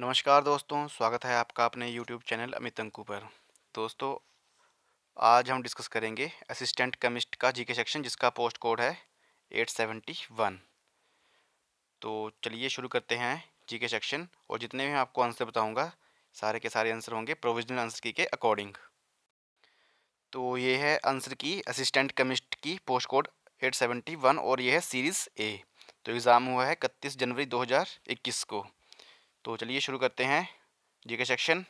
नमस्कार दोस्तों स्वागत है आपका अपने YouTube चैनल अमित अंकू पर दोस्तों आज हम डिस्कस करेंगे असिस्टेंट केमिस्ट का जीके सेक्शन जिसका पोस्ट कोड है 871 तो चलिए शुरू करते हैं जीके सेक्शन और जितने भी आपको आंसर बताऊंगा सारे के सारे आंसर होंगे प्रोविजनल आंसर की के अकॉर्डिंग तो ये है आंसर की असिस्टेंट केमिस्ट की पोस्ट कोड एट और ये है सीरीज़ ए तो एग्ज़ाम हुआ है इकतीस जनवरी दो को तो चलिए शुरू करते हैं जीके सेक्शन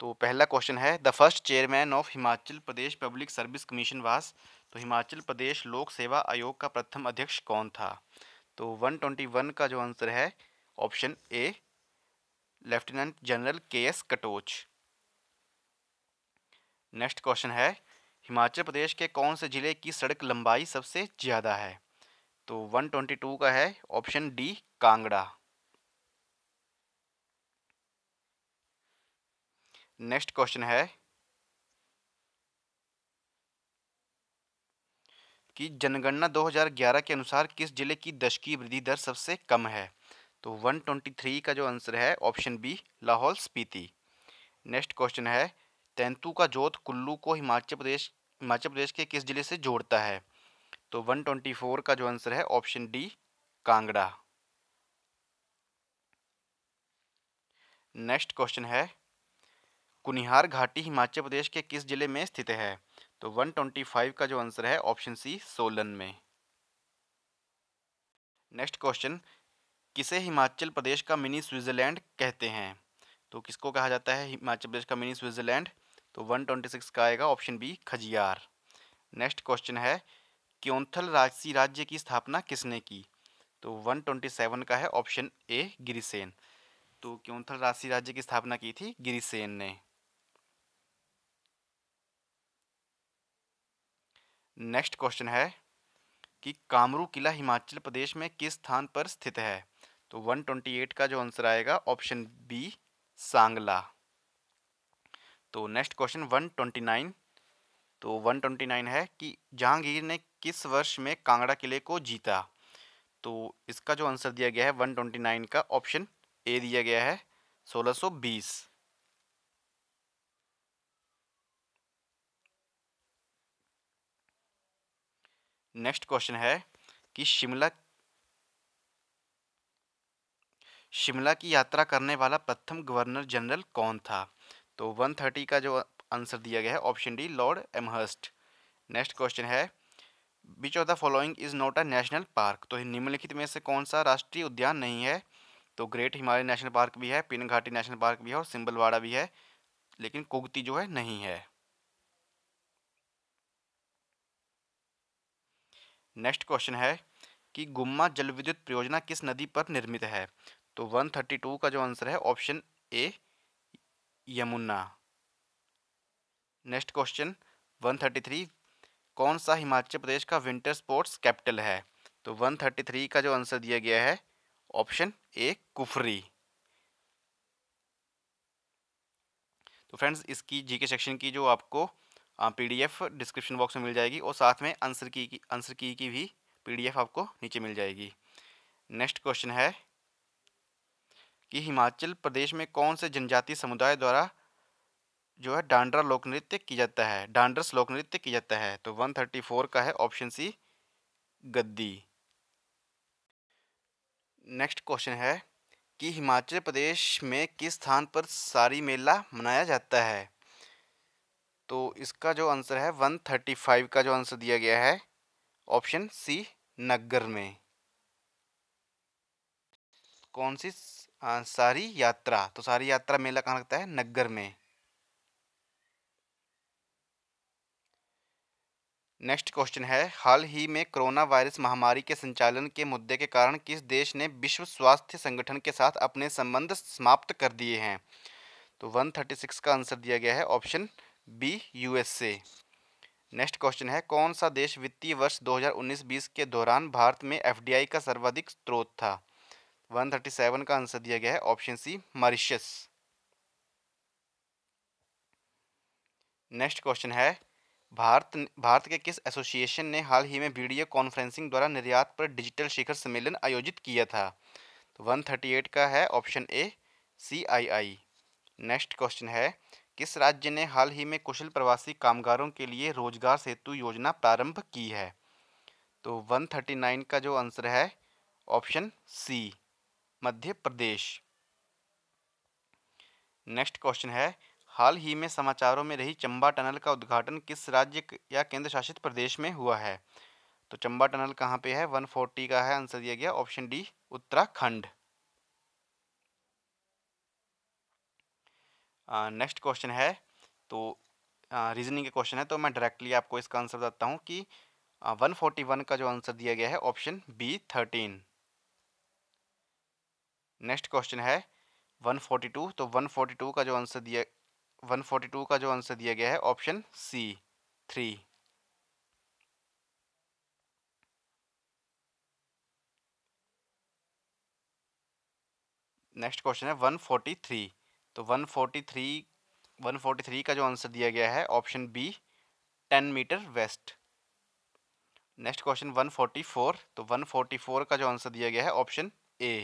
तो पहला क्वेश्चन है the first chairman of Himachal Pradesh public service commission was तो हिमाचल प्रदेश लोक सेवा आयोग का प्रथम अध्यक्ष कौन था तो 121 का जो आंसर है option A lieutenant general K S Katoch next question है हिमाचल प्रदेश के कौन से ज़िले की सड़क लंबाई सबसे ज़्यादा है तो 122 का है option D Kangra next question है कि जनगणना 2011 के अनुसार किस जिले की दशकीय वृद्धि दर सबसे कम है तो 123 का जो आंसर है option B Lahaul Spiti next question है तेंतु का जोत कुल्लू को हिमाचल प्रदेश हिमाचल प्रदेश के किस जिले से जोड़ता है तो 124 का जो आंसर है option D Kangra next question है कुनिहार घाटी हिमाचल प्रदेश के किस जिले में स्थित है तो 125 का जो आंसर है ऑप्शन सी सोलन में नेक्स्ट क्वेश्चन किसे हिमाचल प्रदेश का मिनी स्विट्ज़रलैंड कहते हैं तो किसको कहा जाता है हिमाचल प्रदेश का मिनी स्विट्ज़रलैंड तो 126 का आएगा option B Khajjiar next question है क्योंथल राजसी राज्य की स्थापना किसने की तो 127 का है ऑप्शन ए गिरिसेन तो क्योंथल राजसी राज्य की स्थापना की थी गिरिसेन ने नेक्स्ट क्वेश्चन है कि कामरू किला हिमाचल प्रदेश में किस स्थान पर स्थित है तो 128 का जो आंसर आएगा ऑप्शन बी सांगला तो नेक्स्ट क्वेश्चन 129 तो 129 है कि जहांगीर ने किस वर्ष में कांगड़ा किले को जीता तो इसका जो आंसर दिया गया है 129 का ऑप्शन ए दिया गया है 1620 नेक्स्ट क्वेश्चन है कि शिमला शिमला की यात्रा करने वाला प्रथम गवर्नर जनरल कौन था तो 130 का जो आंसर दिया गया है option D lord Amherst next question है which of the following is not a national park तो निम्नलिखित में से कौन सा राष्ट्रीय उद्यान नहीं है तो ग्रेट हिमालय नेशनल पार्क भी है पिन घाटी नेशनल पार्क भी है और सिम्बलवाड़ा भी है लेकिन कुगती जो है नहीं है नेक्स्ट क्वेश्चन है कि गुम्मा जल विद्युत परियोजना किस नदी पर निर्मित है तो 132 का जो आंसर है option A Yamuna next question 133 कौन सा हिमाचल प्रदेश का विंटर स्पोर्ट्स कैपिटल है तो 133 का जो आंसर दिया गया है ऑप्शन ए कुफरी तो फ्रेंड्स इसकी जीके सेक्शन की जो आपको पीडीएफ डिस्क्रिप्शन बॉक्स में मिल जाएगी और साथ में आंसर की की आंसर की की भी पीडीएफ आपको नीचे मिल जाएगी नेक्स्ट क्वेश्चन है कि हिमाचल प्रदेश में कौन से जनजातीय समुदाय द्वारा जो है डांडरा लोक नृत्य किया जाता है डांडरस लोक नृत्य किया जाता है तो 134 का है ऑप्शन सी गद्दी नेक्स्ट क्वेश्चन है कि हिमाचल प्रदेश में किस स्थान पर सारी मेला मनाया जाता है तो इसका जो आंसर है वन थर्टी फाइव का जो आंसर दिया गया है ऑप्शन सी नगर में कौन सी सारी यात्रा तो सारी यात्रा मेला कहाँ लगता है नगर में नेक्स्ट क्वेश्चन है हाल ही में कोरोना वायरस महामारी के संचालन के मुद्दे के कारण किस देश ने विश्व स्वास्थ्य संगठन के साथ अपने संबंध समाप्त कर दिए हैं तो 136 का आंसर दिया गया है option B USA next question है कौन सा देश वित्तीय वर्ष 2019-20 के दौरान भारत में एफडीआई का सर्वाधिक स्रोत था 137 का आंसर दिया गया है option C Mauritius next question है भारत भारत के किस एसोसिएशन ने हाल ही में वीडियो कॉन्फ्रेंसिंग द्वारा निर्यात पर डिजिटल शिखर सम्मेलन आयोजित किया था तो 138 का है option A C I I next question है किस राज्य ने हाल ही में कुशल प्रवासी कामगारों के लिए रोजगार सेतु योजना प्रारंभ की है तो 139 का जो आंसर है option C Madhya Pradesh next question है हाल ही में समाचारों में रही चंबा टनल का उद्घाटन किस राज्य या केंद्र शासित प्रदेश में हुआ है तो चंबा टनल कहाँ पे है 140 का है आंसर दिया गया option D Uttarakhand next uh, question है तो रीजनिंग के क्वेश्चन है तो मैं डायरेक्टली आपको इसका आंसर बताता हूँ कि वन फोर्टी वन का जो आंसर दिया गया है option B thirteen next question है वन फोर्टी टू तो वन फोर्टी टू का जो आंसर दिया वन फोर्टी टू का जो आंसर दिया गया है option C three next question है वन फोर्टी थ्री तो 143 143 का जो आंसर दिया गया है option B 10 metre west next question 144 तो 144 का जो आंसर दिया गया है ऑप्शन ए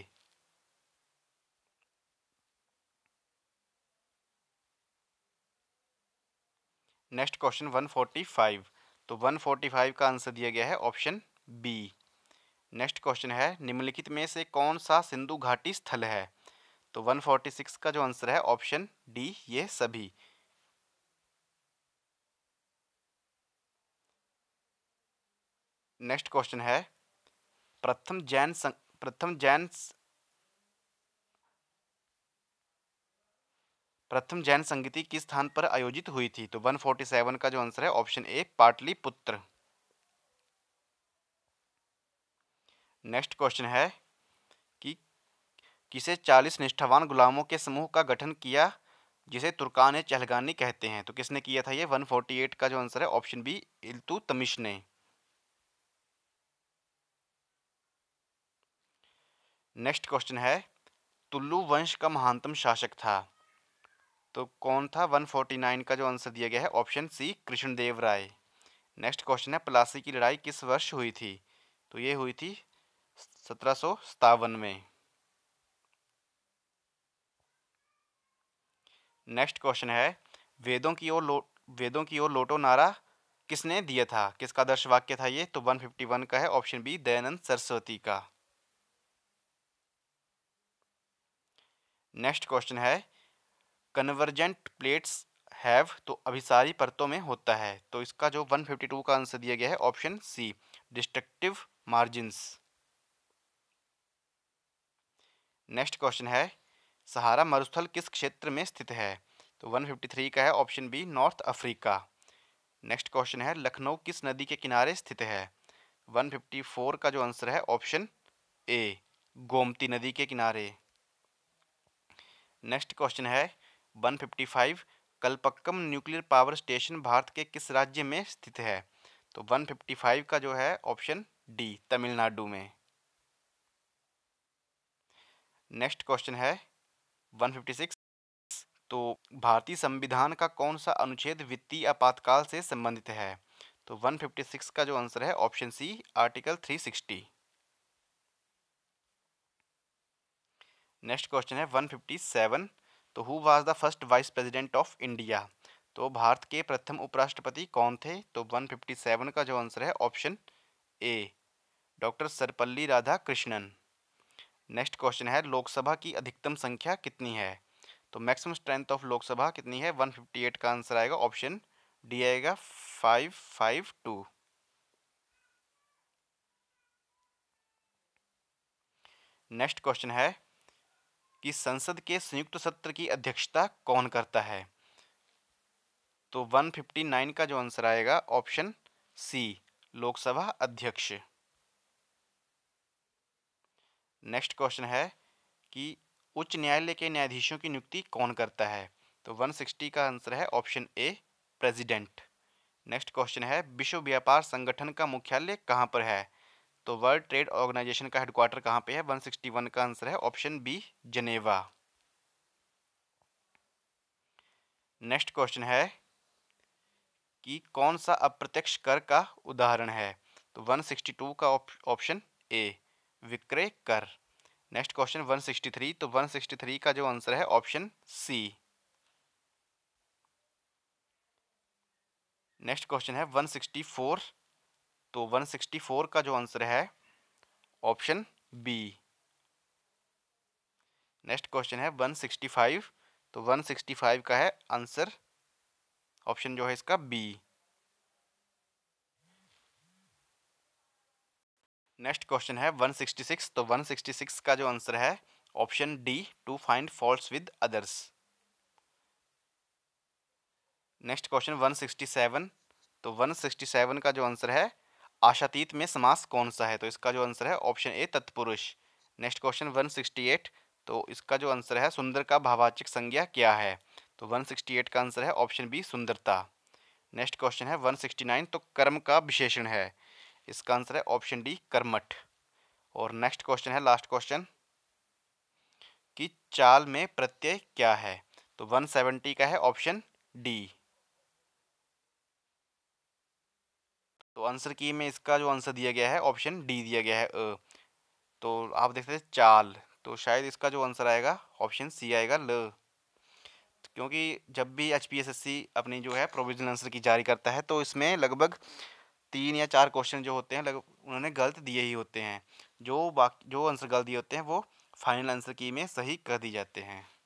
नेक्स्ट क्वेश्चन 145 तो 145 का आंसर दिया गया है ऑप्शन बी नेक्स्ट क्वेश्चन है निम्नलिखित में से कौन सा सिंधु घाटी स्थल है तो 146 का जो आंसर है ऑप्शन डी ये सभी नेक्स्ट क्वेश्चन है प्रथम जैन सं, प्रथम जैन प्रथम जैन संगीति किस स्थान पर आयोजित हुई थी तो 147 का जो आंसर है option A Pataliputra next question है किसे चालीस निष्ठावान गुलामों के समूह का गठन किया जिसे तुर्कान चहलगानी कहते हैं तो किसने किया था ये 148 का जो आंसर है ऑप्शन बी इल्तु तमिश ने नेक्स्ट क्वेश्चन है तुल्लू वंश का महानतम शासक था तो कौन था 149 का जो आंसर दिया गया है option C Krishnadeva Raya next question है प्लासी की लड़ाई किस वर्ष हुई थी तो ये हुई थी सत्रह में नेक्स्ट क्वेश्चन है वेदों की ओर वेदों की ओर लोटो नारा किसने दिया था किसका दर्श वाक्य था ये तो 151 का है ऑप्शन बी दयानंद सरस्वती का नेक्स्ट क्वेश्चन है कन्वर्जेंट प्लेट्स हैव तो अभिसारी परतों में होता है तो इसका जो 152 का आंसर दिया गया है option C destructive margin next question है सहारा मरुस्थल किस क्षेत्र में स्थित है तो 153 का है option B North Africa next question है लखनऊ किस नदी के किनारे स्थित है 154 का जो आंसर है ऑप्शन ए गोमती नदी के किनारे नेक्स्ट क्वेश्चन है 155 Kalpakkam nuclear power station Bharat के किस राज्य में स्थित है तो 155 का जो है ऑप्शन डी तमिलनाडु में नेक्स्ट क्वेश्चन है 156 तो भारतीय संविधान का कौन सा अनुच्छेद वित्तीय आपातकाल से संबंधित है तो 156 का जो आंसर है option C article 360 next question है 157 तो who was the first vice president of India तो भारत के प्रथम उपराष्ट्रपति कौन थे तो 157 का जो आंसर है option A doctor Sarvepalli Radhakrishnan next question है लोकसभा की अधिकतम संख्या कितनी है तो मैक्सिमम स्ट्रेंथ ऑफ लोकसभा कितनी है 158 का आंसर आएगा ऑप्शन डी आएगा 552 नेक्स्ट क्वेश्चन है कि संसद के संयुक्त सत्र की अध्यक्षता कौन करता है तो 159 का जो आंसर आएगा ऑप्शन सी लोकसभा अध्यक्ष नेक्स्ट क्वेश्चन है कि उच्च न्यायालय के न्यायाधीशों की नियुक्ति कौन करता है तो 160 का आंसर है option A president next question है विश्व व्यापार संगठन का मुख्यालय कहाँ पर है तो वर्ल्ड ट्रेड ऑर्गेनाइजेशन का हेडक्वार्टर कहाँ पे है 161 का आंसर है option B Geneva next question है कि कौन सा अप्रत्यक्ष कर का उदाहरण है तो 162 का ऑप्शन ए विक्रय कर नेक्स्ट क्वेश्चन 163 तो 163 का जो आंसर है ऑप्शन सी नेक्स्ट क्वेश्चन है 164 तो 164 का जो आंसर है ऑप्शन बी नेक्स्ट क्वेश्चन है 165 तो 165 का है आंसर ऑप्शन जो है इसका बी नेक्स्ट क्वेश्चन है 166 तो 166 का जो आंसर है option D to find fault with others next question 167 तो 167 का जो आंसर है आशातीत में समास कौन सा है तो इसका जो आंसर है ऑप्शन ए तत्पुरुष नेक्स्ट क्वेश्चन 168 तो इसका जो आंसर है सुंदर का भावाचिक संज्ञा क्या है तो 168 का आंसर है ऑप्शन बी सुंदरता नेक्स्ट क्वेश्चन है 169 तो कर्म का विशेषण है इसका आंसर है ऑप्शन डी कर्मठ और नेक्स्ट क्वेश्चन है लास्ट क्वेश्चन कि चाल में प्रत्यय क्या है तो 170 का है ऑप्शन डी तो आंसर की में इसका जो आंसर दिया गया है ऑप्शन डी दिया गया है अ तो आप देखते हैं चाल तो शायद इसका जो आंसर आएगा ऑप्शन सी आएगा ल क्योंकि जब भी एच अपनी जो है प्रोविजनल आंसर की जारी करता है तो इसमें लगभग तीन या चार क्वेश्चन जो होते हैं लग उन्होंने गलत दिए ही होते हैं जो बाकी जो आंसर गलत दिए होते हैं वो फाइनल आंसर की में सही कर दिए जाते हैं